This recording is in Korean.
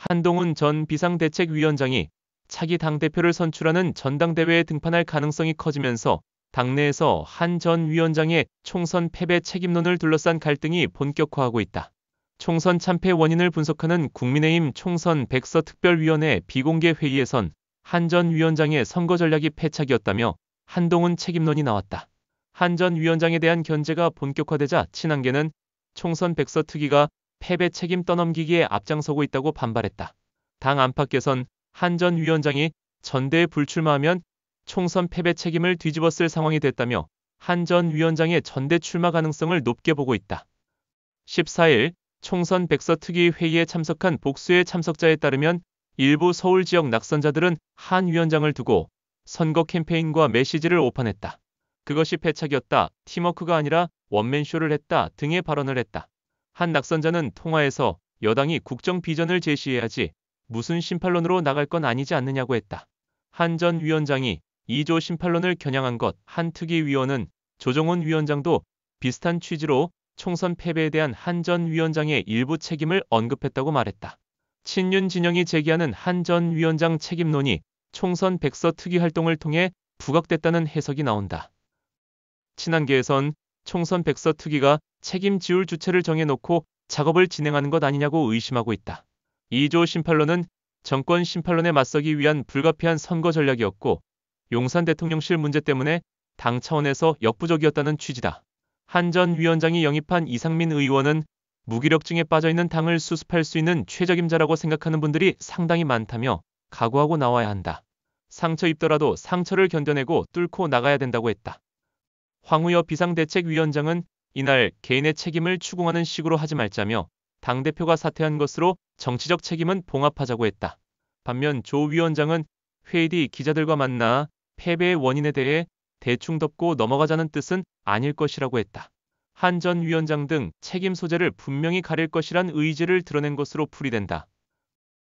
한동훈 전 비상대책위원장이 차기 당대표를 선출하는 전당대회에 등판할 가능성이 커지면서 당내에서 한 전 위원장의 총선 패배 책임론을 둘러싼 갈등이 본격화하고 있다. 총선 참패 원인을 분석하는 국민의힘 총선 백서 특별위원회 비공개 회의에선 한 전 위원장의 선거 전략이 패착이었다며 한동훈 책임론이 나왔다. 한 전 위원장에 대한 견제가 본격화되자 친한계는 총선 백서 특위가 패배 책임 떠넘기기에 앞장서고 있다고 반발했다. 당 안팎에선 한 전 위원장이 전대에 불출마하면 총선 패배 책임을 뒤집어쓸 상황이 됐다며 한 전 위원장의 전대 출마 가능성을 높게 보고 있다. 14일 총선 백서 특위 회의에 참석한 복수의 참석자에 따르면 일부 서울 지역 낙선자들은 한 위원장을 두고 선거 캠페인과 메시지를 오판했다. 그것이 패착이었다. 팀워크가 아니라 원맨쇼를 했다 등의 발언을 했다. 한 낙선자는 통화에서 여당이 국정 비전을 제시해야지 무슨 심판론으로 나갈 건 아니지 않느냐고 했다. 한 전 위원장이 2조 심판론을 겨냥한 것 한 특위위원은 조정훈 위원장도 비슷한 취지로 총선 패배에 대한 한 전 위원장의 일부 책임을 언급했다고 말했다. 친윤 진영이 제기하는 한 전 위원장 책임론이 총선 백서 특위 활동을 통해 부각됐다는 해석이 나온다. 친한계에선 총선 백서 특위가 책임 지울 주체를 정해놓고 작업을 진행하는 것 아니냐고 의심하고 있다. 2조 심판론은 정권 심판론에 맞서기 위한 불가피한 선거 전략이었고 용산 대통령실 문제 때문에 당 차원에서 역부족이었다는 취지다. 한 전 위원장이 영입한 이상민 의원은 무기력증에 빠져있는 당을 수습할 수 있는 최적임자라고 생각하는 분들이 상당히 많다며 각오하고 나와야 한다. 상처 입더라도 상처를 견뎌내고 뚫고 나가야 된다고 했다. 황우여 비상대책위원장은 이날 개인의 책임을 추궁하는 식으로 하지 말자며 당대표가 사퇴한 것으로 정치적 책임은 봉합하자고 했다. 반면 조 위원장은 회의 뒤 기자들과 만나 패배의 원인에 대해 대충 덮고 넘어가자는 뜻은 아닐 것이라고 했다. 한 전 위원장 등 책임 소재를 분명히 가릴 것이란 의지를 드러낸 것으로 풀이된다.